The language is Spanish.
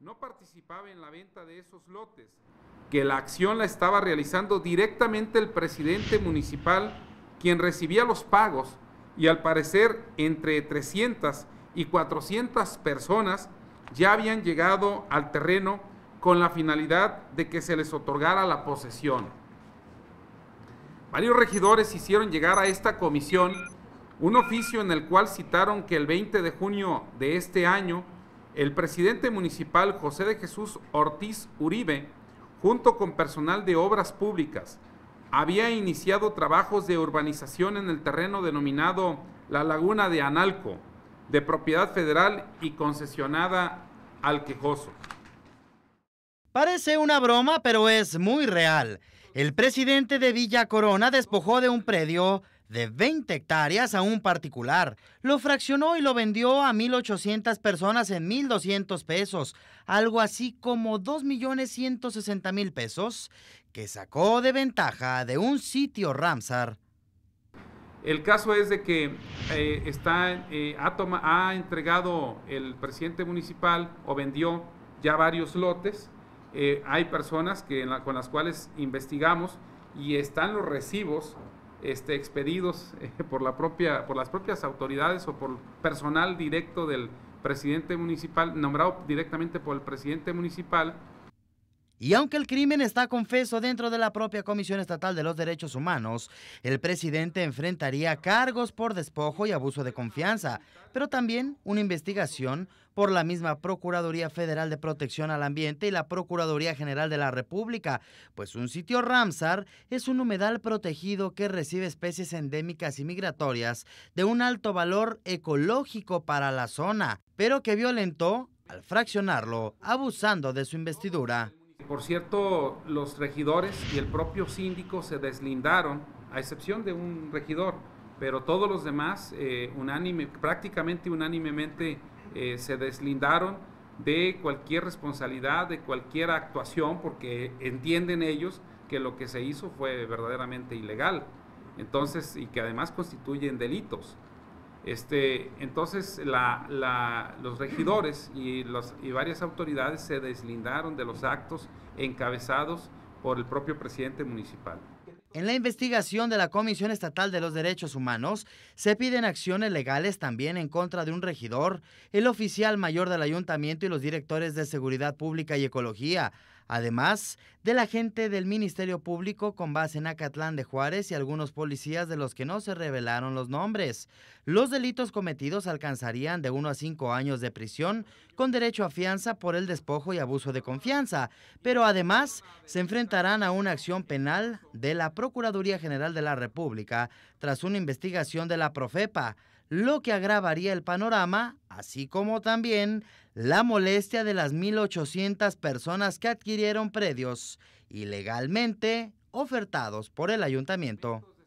no participaba en la venta de esos lotes, que la acción la estaba realizando directamente el presidente municipal, quien recibía los pagos y al parecer entre 300 y 400 personas ya habían llegado al terreno con la finalidad de que se les otorgara la posesión. Varios regidores hicieron llegar a esta comisión un oficio en el cual citaron que el 20 de junio de este año el presidente municipal José de Jesús Ortiz Uribe, junto con personal de obras públicas, había iniciado trabajos de urbanización en el terreno denominado la Laguna de Analco, de propiedad federal y concesionada al Quejoso. Parece una broma, pero es muy real. El presidente de Villa Corona despojó de un predio de 20 hectáreas a un particular. Lo fraccionó y lo vendió a 1.800 personas en 1.200 pesos, algo así como 2.160.000 pesos, que sacó de ventaja de un sitio Ramsar. El caso es de que eh, está, eh, ha, entregado el presidente municipal o vendió ya varios lotes. Eh, hay personas que con las cuales investigamos y están los recibos este, expedidos eh, por, la propia, por las propias autoridades o por personal directo del presidente municipal, nombrado directamente por el presidente municipal, y aunque el crimen está confeso dentro de la propia Comisión Estatal de los Derechos Humanos, el presidente enfrentaría cargos por despojo y abuso de confianza, pero también una investigación por la misma Procuraduría Federal de Protección al Ambiente y la Procuraduría General de la República, pues un sitio Ramsar es un humedal protegido que recibe especies endémicas y migratorias de un alto valor ecológico para la zona, pero que violentó al fraccionarlo, abusando de su investidura por cierto, los regidores y el propio síndico se deslindaron, a excepción de un regidor, pero todos los demás eh, unánime, prácticamente unánimemente eh, se deslindaron de cualquier responsabilidad, de cualquier actuación, porque entienden ellos que lo que se hizo fue verdaderamente ilegal. Entonces, y que además constituyen delitos. Este, entonces los regidores y, y varias autoridades se deslindaron de los actos encabezados por el propio presidente municipal. En la investigación de la Comisión Estatal de los Derechos Humanos, se piden acciones legales también en contra de un regidor, el oficial mayor del ayuntamiento y los directores de Seguridad Pública y Ecología, además de la gente del Ministerio Público con base en Acatlán de Juárez y algunos policías de los que no se revelaron los nombres. Los delitos cometidos alcanzarían de 1 a 5 años de prisión con derecho a fianza por el despojo y abuso de confianza, pero además se enfrentarán a una acción penal de la Procuraduría General de la República tras una investigación de la Profepa lo que agravaría el panorama, así como también la molestia de las 1.800 personas que adquirieron predios ilegalmente ofertados por el ayuntamiento.